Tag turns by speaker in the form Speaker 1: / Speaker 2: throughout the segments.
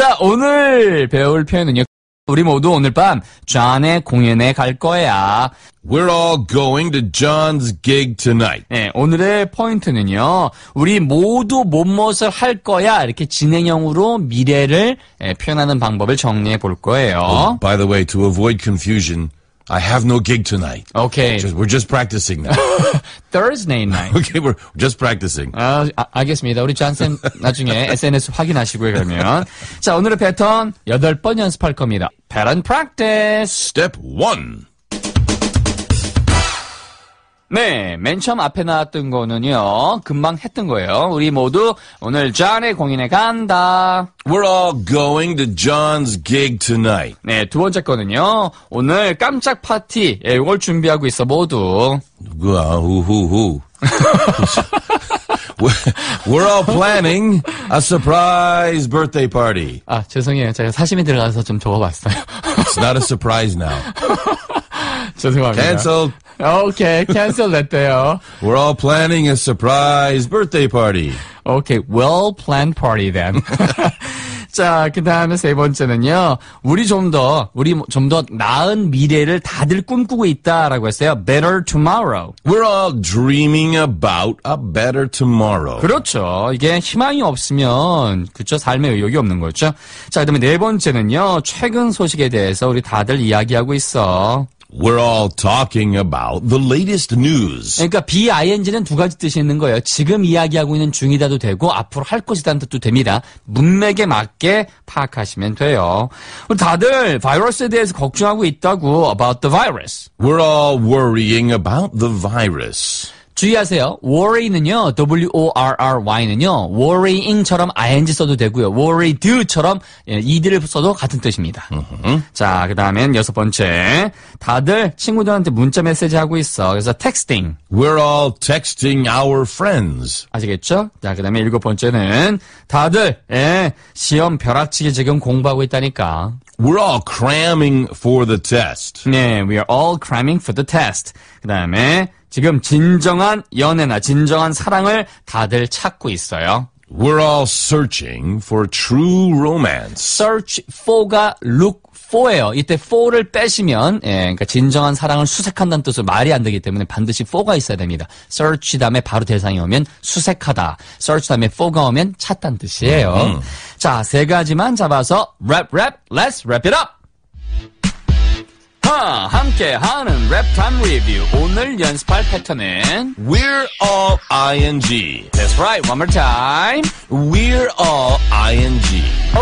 Speaker 1: 자, 오늘 배울 표현은요. 우리 모두 오늘 밤 존의 공연에 갈 거야. We're all going to John's gig tonight. 네, 오늘의 포인트는요. 우리 모두 못못을 할 거야. 이렇게 진행형으로 미래를 예, 표현하는 방법을 정리해 볼 거예요. Oh, by the way, to avoid confusion, I have no gig tonight. Okay. Just, we're just practicing now. Thursday night. okay, we're just practicing. 아, 아, 알겠습니다. 우리 잔쌤 나중에 SNS 확인하시고요, 그러면. 자, 오늘의 패턴 8번 연습할 겁니다. 패턴 practice. Step 1. 네, 맨 처음 앞에 나왔던 거는요, 금방 했던 거예요. 우리 모두 오늘 존의 공연에 간다. We're all going to John's gig tonight. 네, 두 번째 거는요, 오늘 깜짝 파티, 예, 이걸 준비하고 있어, 모두. 누구야, 후후후. We're all planning a surprise birthday party. 아, 죄송해요. 제가 사심이 들어가서 좀 적어봤어요. It's not a surprise now. 죄송합니다. Cancel. 오케이, cancel 됐대요. We're all planning a surprise birthday party. 오케이, well planned party then. 자, 그 다음에 세 번째는요. 우리 좀 더, 우리 좀 더 나은 미래를 다들 꿈꾸고 있다라고 했어요. Better tomorrow. We're all dreaming about a better tomorrow. 그렇죠. 이게 희망이 없으면, 그쵸, 삶의 의욕이 없는 거죠. 자, 그 다음에 네 번째는요. 최근 소식에 대해서 우리 다들 이야기하고 있어. We're all talking about the latest news. 그러니까 BING는 두 가지 뜻이 있는 거예요. 지금 이야기하고 있는 중이다도 되고 앞으로 할 것이다는 뜻도 됩니다. 문맥에 맞게 파악하시면 돼요. 우리 다들 바이러스에 대해서 걱정하고 있다고 about the virus. We're all worrying about the virus. 주의하세요. worry는요, w-o-r-r-y는요, worrying처럼 ing 써도 되고요. worried처럼 ed를 예, 써도 같은 뜻입니다. 으흠. 자, 그 다음엔 여섯 번째. 다들 친구들한테 문자 메시지 하고 있어. 그래서 texting. We're all texting our friends. 아시겠죠? 자, 그 다음에 일곱 번째는 다들, 예, 시험 벼락치기 지금 공부하고 있다니까. We're all cramming for the test. 네, we are all cramming for the test. 그 다음에 지금 진정한 연애나 진정한 사랑을 다들 찾고 있어요. We're all searching for true romance. Search for가 look for예요. 이때 for를 빼시면 예, 그러니까 진정한 사랑을 수색한다는 뜻으로 말이 안 되기 때문에 반드시 for가 있어야 됩니다. search 다음에 바로 대상이 오면 수색하다. search 다음에 for가 오면 찾다는 뜻이에요. 음. 자, 세 가지만 잡아서 rap rap let's wrap it up. 하! 함께하는 랩타임 리뷰 오늘 연습할 패턴은 We're all ing That's right, one more time We're all ing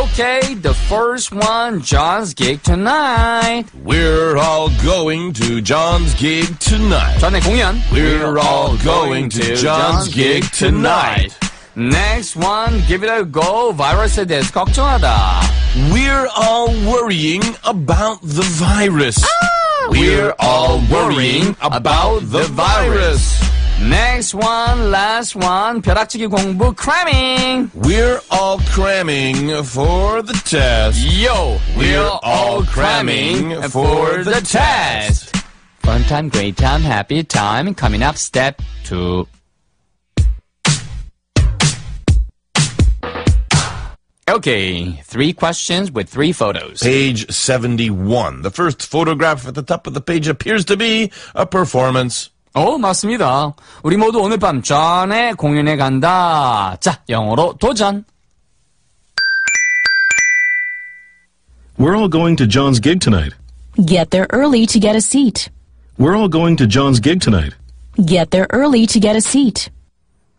Speaker 1: Okay, the first one, John's gig tonight We're all going to John's gig tonight 전에 공연 공연 We're all going to John's gig tonight Next one, give it a go, 바이러스에 대해서 걱정하다 we're all worrying about the virus. Ah, we're
Speaker 2: all worrying about the virus.
Speaker 1: Next one, last one. 벼락치기 공부 cramming.
Speaker 2: We're all cramming for the
Speaker 1: test. Yo, we're, we're all cramming for the test. Fun time, great time, happy time. Coming up, step two. Okay, three questions with three photos. Page 71. The first photograph at the top of the page appears to be a performance. 어, oh, 맞습니다. 우리 모두 오늘 밤 전에 공연에 간다. 자, 영어로 도전.
Speaker 2: We're all going to John's gig tonight.
Speaker 1: Get there early to get a seat. We're all going to John's gig tonight. Get there early to get a seat.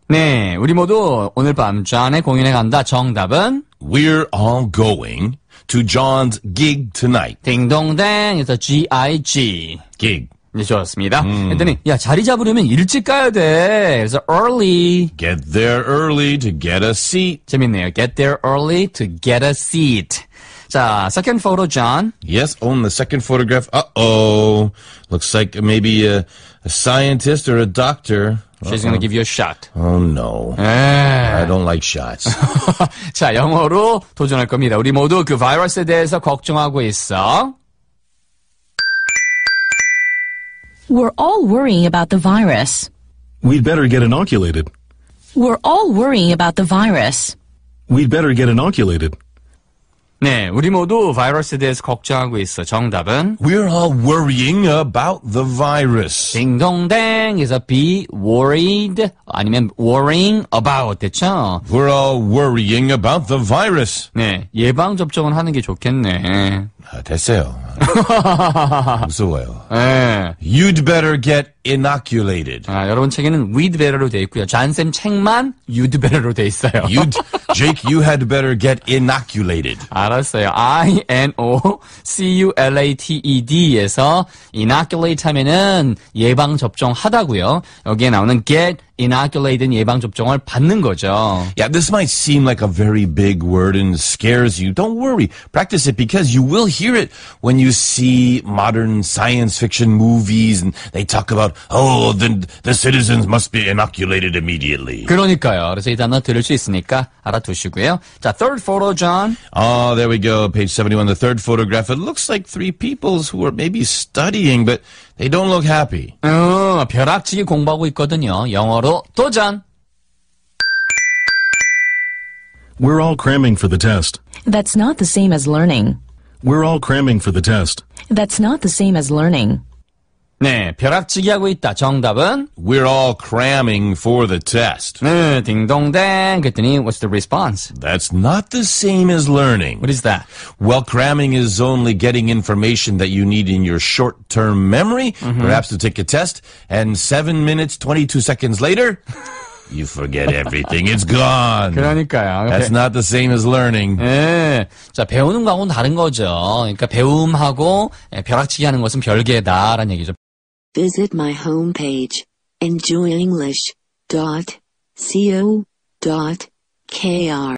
Speaker 1: 네, 우리 모두 오늘 밤 전에 공연에 간다. 정답은 we're all going to John's gig tonight. 딩동댕. 그래서 G-I-G. gig. 네, 좋았습니다. 음. 그랬더니 야 자리 잡으려면 일찍 가야 돼. 그래서 early. Get there early to get a seat. 재밌네요. Get there early to get a seat. So, uh, second photo, John. Yes, on the second photograph. Uh-oh.
Speaker 2: Looks like maybe a, a scientist or a doctor. She's going to give you a shot. Oh no. Eh. I don't like shots.
Speaker 1: 자, 영어로 도전할 겁니다. 우리 모두 그 바이러스에 대해서 걱정하고 있어. We're all worrying about the virus.
Speaker 2: We'd better get inoculated.
Speaker 1: We're all worrying about the virus. We'd
Speaker 2: better get inoculated.
Speaker 1: 우리 모두 바이러스에 대해서 걱정하고 있어. 정답은 We're all worrying about the virus. 딩동댕에서 be worried 아니면 worrying about 됐죠? We're all worrying about the virus. 네, 예방 접종을 하는 게 좋겠네. 아, 됐어요. 무서워요. 네. You'd better get inoculated. 아, 여러분 책에는 we'd better로 돼 있고요. 잔쌤 책만 you'd better로 돼 있어요. You'd, Jake, you had better get inoculated. 알았어요. I-N-O-C-U-L-A-T-E-D에서 inoculate 하면은 예방접종 하다고요. 여기에 나오는 get inoculated 예방 접종을 받는 거죠.
Speaker 2: Yeah, this might seem like a very big word and scares you. Don't worry. Practice it because you will hear it when you see modern science fiction
Speaker 1: movies and they talk about oh the the citizens must be inoculated immediately. 그러니까요. 그래서 이 단어 들을 수 있으니까 알아두시고요. 자, third photo, John. Oh, there we go. Page 71, the third photograph. It looks like three peoples who are maybe studying but they don't look happy. Oh, 벼락치기 벼락치기 공부하고 있거든요. 영어로 도전!
Speaker 2: We're all cramming for the test. That's not the same as learning. We're all cramming for the test. That's not the same as learning.
Speaker 1: 네, 벼락치기 하고 있다. 정답은 We're all cramming for the test. 네, 딩동댕. 그랬더니 what's the response? That's not the same as learning.
Speaker 2: What is that? Well, cramming is only getting information that you need in your short-term memory, mm-hmm. perhaps to take a test, and 7 minutes 22 seconds later You forget everything.
Speaker 1: It's gone. 그러니까요. That's not the same as learning. 예. 자, 배우는 거하고는 다른 거죠. 그러니까 배움하고 벼락치기 하는 것은 별개다라는 얘기죠. Visit my homepage, enjoyenglish.co.kr